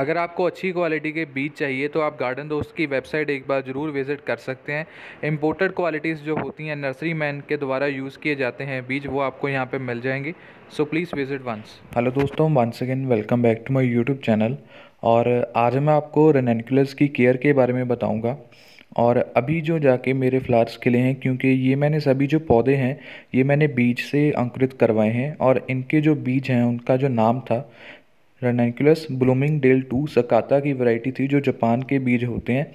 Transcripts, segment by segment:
अगर आपको अच्छी क्वालिटी के बीज चाहिए तो आप गार्डन दोस्त की वेबसाइट एक बार ज़रूर विज़िट कर सकते हैं इम्पोर्टेड क्वालिटीज़ जो होती हैं नर्सरी मैन के द्वारा यूज़ किए जाते हैं बीज वो आपको यहाँ पर मिल जाएंगे so please visit once hello दोस्तों once again welcome back to my YouTube channel और आज मैं आपको रेनेनकुलस की केयर के बारे में बताऊँगा और अभी जो जाके मेरे फ्लावर्स खिले हैं क्योंकि ये मैंने सभी जो पौधे हैं ये मैंने बीज से अंकुरित करवाए हैं और इनके जो बीज हैं उनका जो नाम था ब्लूमिंग डेल टू सकाता की वैरायटी थी जो जापान के बीज होते हैं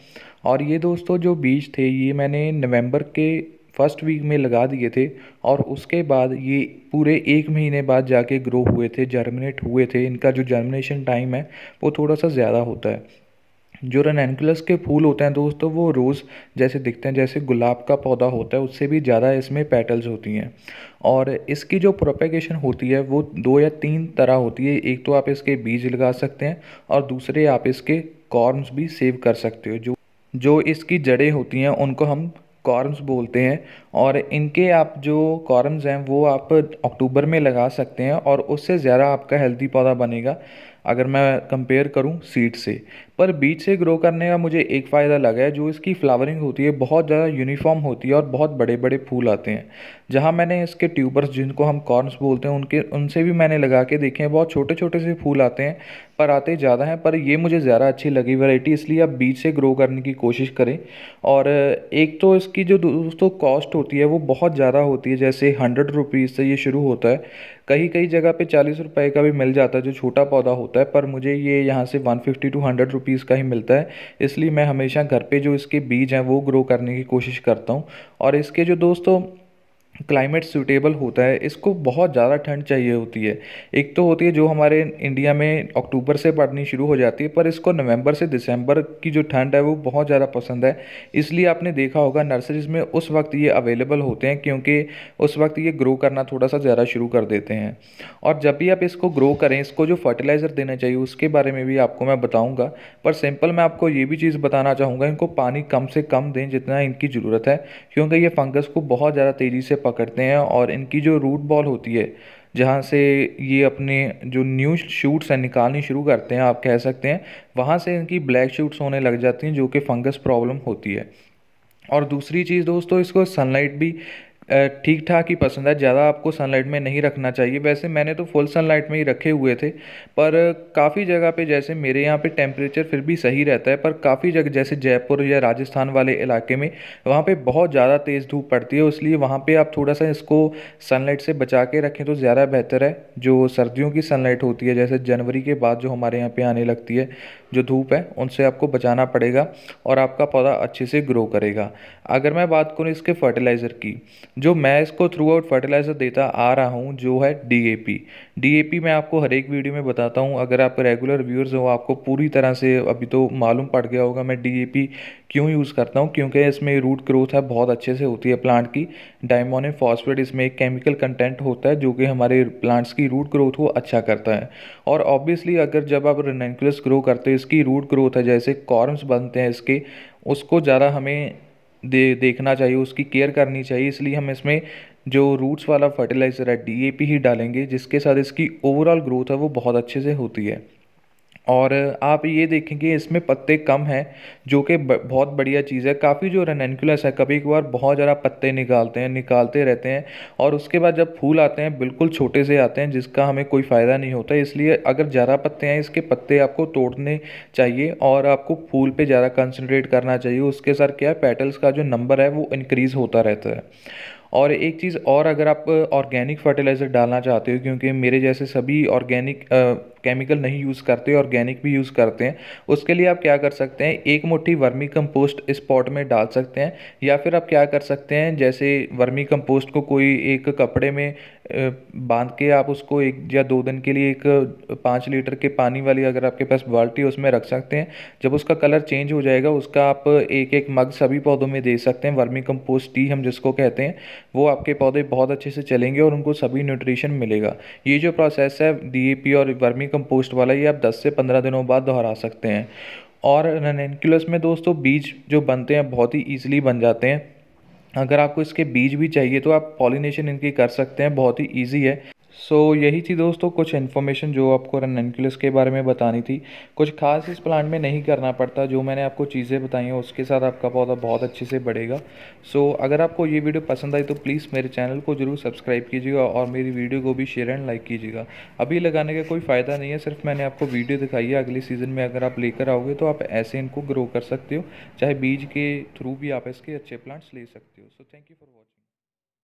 और ये दोस्तों जो बीज थे ये मैंने नवंबर के फर्स्ट वीक में लगा दिए थे और उसके बाद ये पूरे एक महीने बाद जाके ग्रो हुए थे जर्मिनेट हुए थे इनका जो जर्मिनेशन टाइम है वो थोड़ा सा ज़्यादा होता है जो रनैनकुलस के फूल होते हैं दोस्तों वो रोज़ जैसे दिखते हैं जैसे गुलाब का पौधा होता है उससे भी ज़्यादा इसमें पेटल्स होती हैं और इसकी जो प्रोपेगेशन होती है वो दो या तीन तरह होती है एक तो आप इसके बीज लगा सकते हैं और दूसरे आप इसके कॉर्म्स भी सेव कर सकते हो जो जो इसकी जड़ें होती हैं उनको हम कॉर्म्स बोलते हैं और इनके आप जो कॉर्म्स हैं वो आप अक्टूबर में लगा सकते हैं और उससे ज़्यादा आपका हेल्दी पौधा बनेगा अगर मैं कंपेयर करूं सीड से पर बीच से ग्रो करने का मुझे एक फ़ायदा लगा है जो इसकी फ्लावरिंग होती है बहुत ज़्यादा यूनिफॉर्म होती है और बहुत बड़े बड़े फूल आते हैं जहाँ मैंने इसके ट्यूबर्स जिनको हम कॉर्नस बोलते हैं उनके उनसे भी मैंने लगा के देखे हैं बहुत छोटे छोटे से फूल आते हैं पर आते ज़्यादा हैं पर ये मुझे ज़्यादा अच्छी लगी वैरायटी इसलिए आप बीच से ग्रो करने की कोशिश करें और एक तो इसकी जो दोस्तों कॉस्ट होती है वो बहुत ज़्यादा होती है जैसे हंड्रेड रुपीज़ से ये शुरू होता है कहीं कहीं जगह पे चालीस रुपए का भी मिल जाता है जो छोटा पौधा होता है पर मुझे ये यहाँ से one fifty two hundred rupees का ही मिलता है इसलिए मैं हमेशा घर पे जो इसके बीज हैं वो ग्रो करने की कोशिश करता हूँ और इसके जो दोस्तों क्लाइमेट सूटेबल होता है इसको बहुत ज़्यादा ठंड चाहिए होती है एक तो होती है जो हमारे इंडिया में अक्टूबर से पड़नी शुरू हो जाती है पर इसको नवंबर से दिसंबर की जो ठंड है वो बहुत ज़्यादा पसंद है इसलिए आपने देखा होगा नर्सरीज़ में उस वक्त ये अवेलेबल होते हैं क्योंकि उस वक्त ये ग्रो करना थोड़ा सा ज़्यादा शुरू कर देते हैं और जब भी आप इसको ग्रो करें इसको जो फर्टिलाइज़र देना चाहिए उसके बारे में भी आपको मैं बताऊँगा पर सिंपल मैं आपको ये भी चीज़ बताना चाहूँगा इनको पानी कम से कम दें जितना इनकी ज़रूरत है क्योंकि ये फंगस को बहुत ज़्यादा तेज़ी से पकड़ते हैं और इनकी जो रूट बॉल होती है जहाँ से ये अपने जो न्यू शूट्स हैं निकालनी शुरू करते हैं आप कह सकते हैं वहाँ से इनकी ब्लैक शूट्स होने लग जाती हैं जो कि फंगस प्रॉब्लम होती है और दूसरी चीज़ दोस्तों इसको सनलाइट भी ठीक ठाक ही पसंद है ज़्यादा आपको सनलाइट में नहीं रखना चाहिए वैसे मैंने तो फुल सनलाइट में ही रखे हुए थे पर काफ़ी जगह पे जैसे मेरे यहाँ पे टेम्परेचर फिर भी सही रहता है पर काफ़ी जगह जैसे जयपुर या राजस्थान वाले इलाके में वहाँ पे बहुत ज़्यादा तेज़ धूप पड़ती है इसलिए वहाँ पर आप थोड़ा सा इसको सनलाइट से बचा के रखें तो ज़्यादा बेहतर है जो सर्दियों की सनलाइट होती है जैसे जनवरी के बाद जो हमारे यहाँ पर आने लगती है जो धूप है उनसे आपको बचाना पड़ेगा और आपका पौधा अच्छे से ग्रो करेगा अगर मैं बात करूँ इसके फर्टिलाइज़र की जो मैं इसको थ्रू आउट फर्टिलाइज़र देता आ रहा हूँ जो है डीएपी डीएपी मैं आपको हर एक वीडियो में बताता हूँ अगर आप रेगुलर व्यूअर्स हो आपको पूरी तरह से अभी तो मालूम पड़ गया होगा मैं डीएपी क्यों यूज़ करता हूँ क्योंकि इसमें रूट ग्रोथ है बहुत अच्छे से होती है प्लांट की डायमोनियम फॉस्फेट इसमें एक केमिकल कंटेंट होता है जो कि हमारे प्लांट्स की रूट ग्रोथ को अच्छा करता है और ऑब्वियसली अगर जब आप रेनकुलस ग्रो करते हो इसकी रूट ग्रोथ है जैसे कॉर्म्स बनते हैं इसके उसको ज़्यादा हमें दे देखना चाहिए उसकी केयर करनी चाहिए इसलिए हम इसमें जो रूट्स वाला फर्टिलाइज़र है डी ए पी ही डालेंगे जिसके साथ इसकी ओवरऑल ग्रोथ है वो बहुत अच्छे से होती है और आप ये देखेंगे इसमें पत्ते कम हैं जो कि बहुत बढ़िया चीज़ है काफ़ी जो रेनेनकुलस है कभी कभार बहुत ज़्यादा पत्ते निकालते हैं निकालते रहते हैं और उसके बाद जब फूल आते हैं बिल्कुल छोटे से आते हैं जिसका हमें कोई फ़ायदा नहीं होता इसलिए अगर ज़्यादा पत्ते हैं इसके पत्ते आपको तोड़ने चाहिए और आपको फूल पर ज़्यादा कंसनट्रेट करना चाहिए उसके साथ क्या है पेटल्स का जो नंबर है वो इनक्रीज़ होता रहता है और एक चीज़ और अगर आप ऑर्गेनिक फर्टिलाइज़र डालना चाहते हो क्योंकि मेरे जैसे सभी ऑर्गेनिक केमिकल नहीं यूज़ करते ऑर्गेनिक भी यूज़ करते हैं उसके लिए आप क्या कर सकते हैं एक मुट्ठी वर्मी कंपोस्ट इस पॉट में डाल सकते हैं या फिर आप क्या कर सकते हैं जैसे वर्मी कंपोस्ट को कोई एक कपड़े में बांध के आप उसको एक या दो दिन के लिए एक पाँच लीटर के पानी वाली अगर आपके पास बाल्टी उसमें रख सकते हैं जब उसका कलर चेंज हो जाएगा उसका आप एक एक मग सभी पौधों में दे सकते हैं वर्मी कंपोस्ट टी हम जिसको कहते हैं वो आपके पौधे बहुत अच्छे से चलेंगे और उनको सभी न्यूट्रिशन मिलेगा ये जो प्रोसेस है डी और वर्मी कंपोस्ट वाला ये आप 10 से 15 दिनों बाद दोहरा सकते हैं और रनेनक्यूलस में दोस्तों बीज जो बनते हैं बहुत ही ईजिली बन जाते हैं अगर आपको इसके बीज भी चाहिए तो आप पॉलिनेशन इनकी कर सकते हैं बहुत ही ईजी है सो so, यही थी दोस्तों कुछ इन्फॉर्मेशन जो आपको रननकुलस के बारे में बतानी थी कुछ खास इस प्लांट में नहीं करना पड़ता जो मैंने आपको चीज़ें बताई हैं उसके साथ आपका पौधा बहुत अच्छे से बढ़ेगा सो so, अगर आपको ये वीडियो पसंद आई तो प्लीज़ मेरे चैनल को ज़रूर सब्सक्राइब कीजिएगा और मेरी वीडियो को भी शेयर एंड लाइक कीजिएगा अभी लगाने का कोई फ़ायदा नहीं है सिर्फ मैंने आपको वीडियो दिखाई है अगले सीज़न में अगर आप लेकर आओगे तो आप ऐसे इनको ग्रो कर सकते हो चाहे बीज के थ्रू भी आप इसके अच्छे प्लांट्स ले सकते हो so thank you for watching